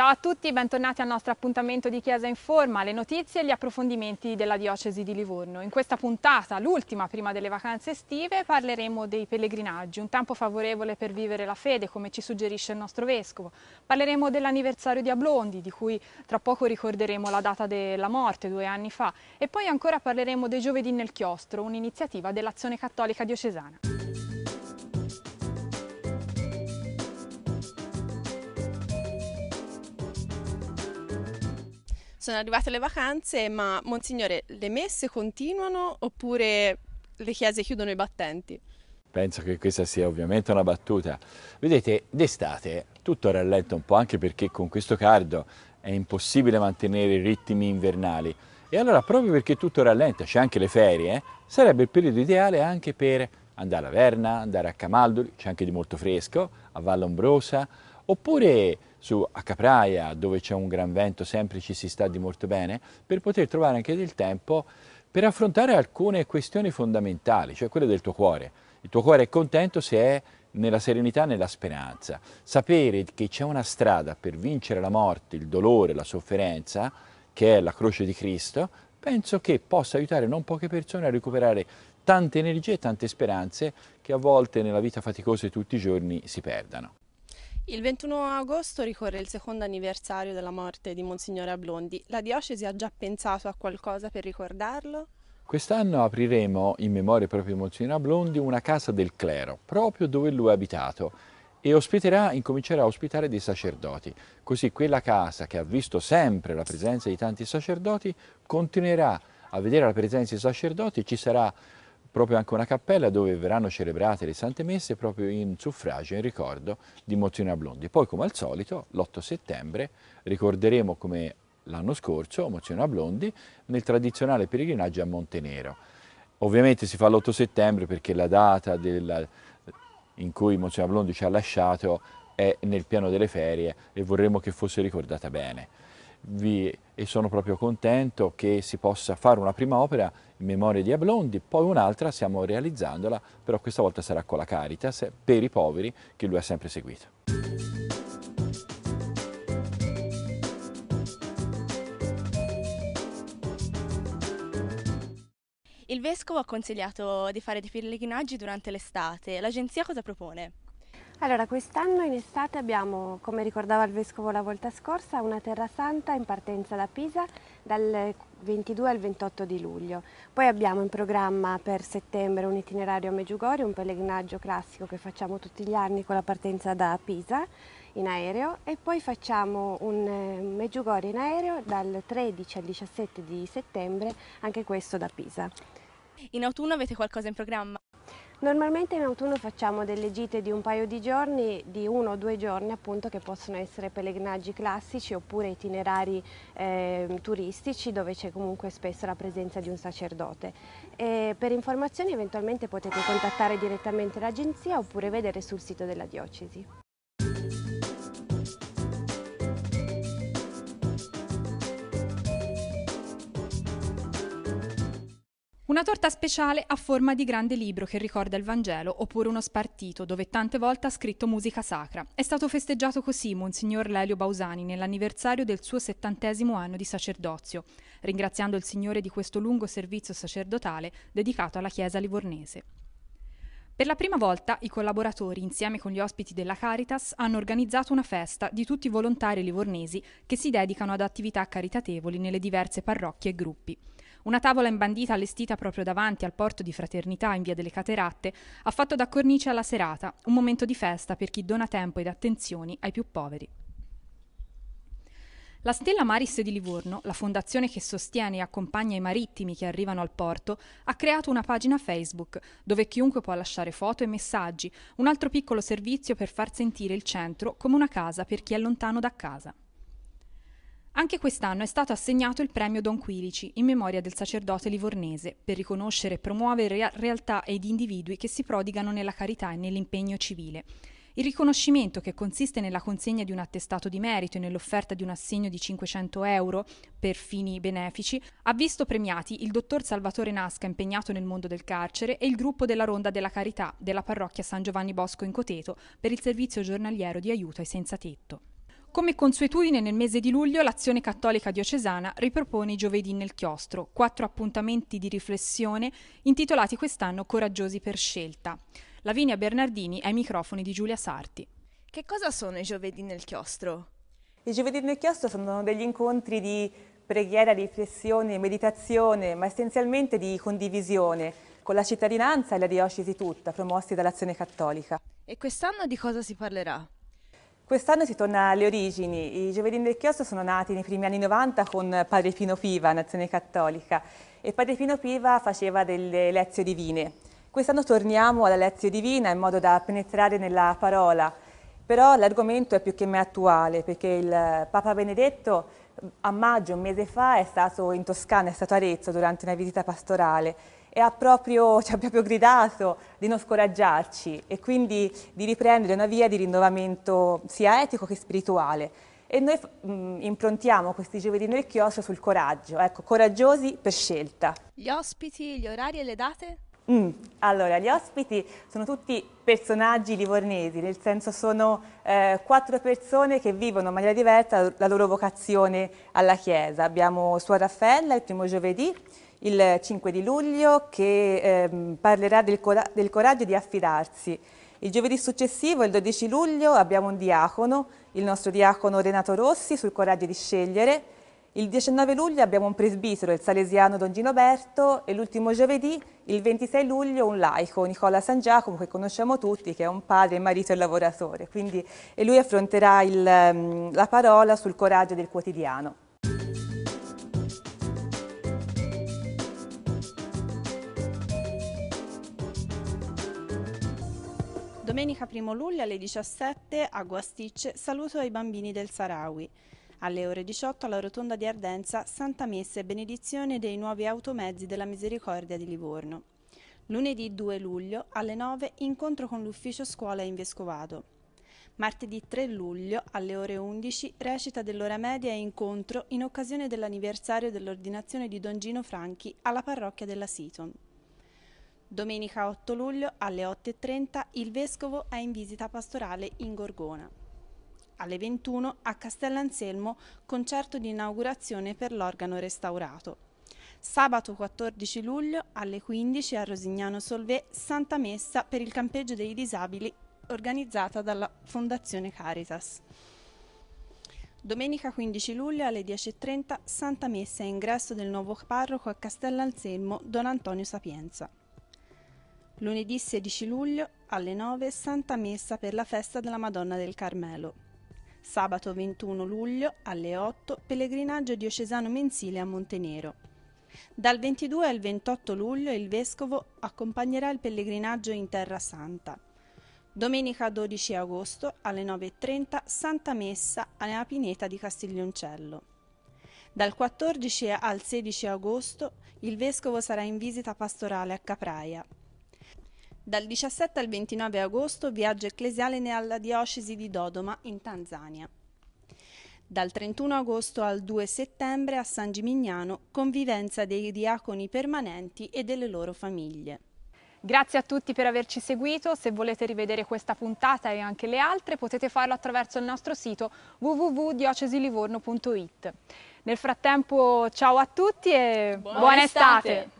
Ciao a tutti, bentornati al nostro appuntamento di Chiesa in Forma, le notizie e gli approfondimenti della Diocesi di Livorno. In questa puntata, l'ultima prima delle vacanze estive, parleremo dei pellegrinaggi, un tempo favorevole per vivere la fede, come ci suggerisce il nostro Vescovo. Parleremo dell'anniversario di Ablondi, di cui tra poco ricorderemo la data della morte, due anni fa, e poi ancora parleremo dei Giovedì nel Chiostro, un'iniziativa dell'Azione Cattolica Diocesana. sono arrivate le vacanze, ma Monsignore, le messe continuano oppure le chiese chiudono i battenti? Penso che questa sia ovviamente una battuta. Vedete, d'estate tutto rallenta un po' anche perché con questo cardo è impossibile mantenere i ritmi invernali. E allora proprio perché tutto rallenta, c'è anche le ferie, eh, sarebbe il periodo ideale anche per andare a Verna, andare a Camaldoli, c'è anche di molto fresco, a Vallombrosa, oppure su, a Capraia, dove c'è un gran vento, sempre ci si sta di molto bene, per poter trovare anche del tempo per affrontare alcune questioni fondamentali, cioè quelle del tuo cuore. Il tuo cuore è contento se è nella serenità nella speranza. Sapere che c'è una strada per vincere la morte, il dolore, la sofferenza, che è la croce di Cristo, penso che possa aiutare non poche persone a recuperare tante energie e tante speranze che a volte nella vita faticosa di tutti i giorni si perdano. Il 21 agosto ricorre il secondo anniversario della morte di Monsignore Ablondi. La diocesi ha già pensato a qualcosa per ricordarlo? Quest'anno apriremo, in memoria proprio di Monsignore Ablondi, una casa del clero, proprio dove lui è abitato, e ospiterà, incomincerà a ospitare dei sacerdoti. Così quella casa, che ha visto sempre la presenza di tanti sacerdoti, continuerà a vedere la presenza dei sacerdoti, e ci sarà proprio anche una cappella dove verranno celebrate le Sante Messe proprio in suffragio, in ricordo di Mozzina Blondi. Poi come al solito l'8 settembre ricorderemo come l'anno scorso Mozzina Blondi nel tradizionale pellegrinaggio a Montenero. Ovviamente si fa l'8 settembre perché la data del, in cui Mozzina Blondi ci ha lasciato è nel piano delle ferie e vorremmo che fosse ricordata bene vi, e sono proprio contento che si possa fare una prima opera in memoria di Ablondi, poi un'altra stiamo realizzandola, però questa volta sarà con la Caritas per i poveri che lui ha sempre seguito. Il Vescovo ha consigliato di fare dei pellegrinaggi durante l'estate. L'agenzia cosa propone? Allora, quest'anno in estate abbiamo, come ricordava il Vescovo la volta scorsa, una Terra Santa in partenza da Pisa dal 22 al 28 di luglio. Poi abbiamo in programma per settembre un itinerario a Meggiugorio, un pellegrinaggio classico che facciamo tutti gli anni con la partenza da Pisa in aereo e poi facciamo un eh, Meggiugorio in aereo dal 13 al 17 di settembre, anche questo da Pisa. In autunno avete qualcosa in programma? Normalmente in autunno facciamo delle gite di un paio di giorni, di uno o due giorni appunto che possono essere pellegrinaggi classici oppure itinerari eh, turistici dove c'è comunque spesso la presenza di un sacerdote. E per informazioni eventualmente potete contattare direttamente l'agenzia oppure vedere sul sito della diocesi. Una torta speciale a forma di grande libro che ricorda il Vangelo, oppure uno spartito dove tante volte ha scritto musica sacra. È stato festeggiato così Monsignor Lelio Bausani nell'anniversario del suo settantesimo anno di sacerdozio, ringraziando il Signore di questo lungo servizio sacerdotale dedicato alla Chiesa livornese. Per la prima volta i collaboratori, insieme con gli ospiti della Caritas, hanno organizzato una festa di tutti i volontari livornesi che si dedicano ad attività caritatevoli nelle diverse parrocchie e gruppi. Una tavola imbandita allestita proprio davanti al porto di Fraternità in via delle Cateratte ha fatto da cornice alla serata, un momento di festa per chi dona tempo ed attenzioni ai più poveri. La Stella Maris di Livorno, la fondazione che sostiene e accompagna i marittimi che arrivano al porto, ha creato una pagina Facebook dove chiunque può lasciare foto e messaggi, un altro piccolo servizio per far sentire il centro come una casa per chi è lontano da casa. Anche quest'anno è stato assegnato il premio Don Quirici, in memoria del sacerdote livornese, per riconoscere e promuovere realtà ed individui che si prodigano nella carità e nell'impegno civile. Il riconoscimento, che consiste nella consegna di un attestato di merito e nell'offerta di un assegno di 500 euro per fini benefici, ha visto premiati il dottor Salvatore Nasca impegnato nel mondo del carcere e il gruppo della Ronda della Carità della parrocchia San Giovanni Bosco in Coteto per il servizio giornaliero di aiuto ai senza tetto. Come consuetudine nel mese di luglio l'Azione Cattolica Diocesana ripropone i giovedì nel chiostro, quattro appuntamenti di riflessione intitolati quest'anno Coraggiosi per scelta. Lavinia Bernardini ai microfoni di Giulia Sarti. Che cosa sono i giovedì nel chiostro? I giovedì nel chiostro sono degli incontri di preghiera, riflessione, meditazione, ma essenzialmente di condivisione con la cittadinanza e la diocesi tutta, promossi dall'Azione Cattolica. E quest'anno di cosa si parlerà? Quest'anno si torna alle origini. I Giovedini del Chiostro sono nati nei primi anni 90 con Padre Pino Piva, Nazione Cattolica, e Padre Pino Piva faceva delle lezio divine. Quest'anno torniamo alla lezio divina in modo da penetrare nella parola, però l'argomento è più che mai attuale perché il Papa Benedetto a maggio, un mese fa, è stato in Toscana, è stato a Arezzo durante una visita pastorale e proprio, ci ha proprio gridato di non scoraggiarci e quindi di riprendere una via di rinnovamento sia etico che spirituale. E noi mh, mm, improntiamo questi giovedì nel chiosco sul coraggio, ecco, coraggiosi per scelta. Gli ospiti, gli orari e le date? Mm, allora, gli ospiti sono tutti personaggi livornesi, nel senso sono eh, quattro persone che vivono in maniera diversa la loro vocazione alla Chiesa. Abbiamo Suor Raffaella il primo giovedì, il 5 di luglio che ehm, parlerà del, cora del coraggio di affidarsi. Il giovedì successivo, il 12 luglio, abbiamo un diacono, il nostro diacono Renato Rossi sul coraggio di scegliere. Il 19 luglio abbiamo un presbitero, il salesiano Don Ginoberto e l'ultimo giovedì, il 26 luglio, un laico, Nicola San Giacomo, che conosciamo tutti, che è un padre, marito e lavoratore. Quindi, e lui affronterà il, ehm, la parola sul coraggio del quotidiano. Domenica 1 luglio alle 17 a Guastice saluto ai bambini del Sarawi. Alle ore 18 alla rotonda di Ardenza Santa Messa e benedizione dei nuovi automezzi della Misericordia di Livorno. Lunedì 2 luglio alle 9 incontro con l'ufficio scuola in Vescovado. Martedì 3 luglio alle ore 11 recita dell'ora media e incontro in occasione dell'anniversario dell'ordinazione di Don Gino Franchi alla parrocchia della Siton. Domenica 8 luglio alle 8.30 il Vescovo è in visita pastorale in Gorgona. Alle 21 a Castellanselmo concerto di inaugurazione per l'organo restaurato. Sabato 14 luglio alle 15 a Rosignano Solvè Santa Messa per il campeggio dei disabili organizzata dalla Fondazione Caritas. Domenica 15 luglio alle 10.30 Santa Messa e ingresso del nuovo parroco a Castellanselmo Don Antonio Sapienza. Lunedì 16 luglio alle 9 Santa Messa per la festa della Madonna del Carmelo. Sabato 21 luglio alle 8 pellegrinaggio diocesano mensile a Montenero. Dal 22 al 28 luglio il vescovo accompagnerà il pellegrinaggio in Terra Santa. Domenica 12 agosto alle 9.30 Santa Messa alla Pineta di Castiglioncello. Dal 14 al 16 agosto il vescovo sarà in visita pastorale a Capraia. Dal 17 al 29 agosto viaggio ecclesiale nella diocesi di Dodoma in Tanzania. Dal 31 agosto al 2 settembre a San Gimignano convivenza dei diaconi permanenti e delle loro famiglie. Grazie a tutti per averci seguito, se volete rivedere questa puntata e anche le altre potete farlo attraverso il nostro sito www.diocesilivorno.it. Nel frattempo ciao a tutti e buona, buona estate. estate.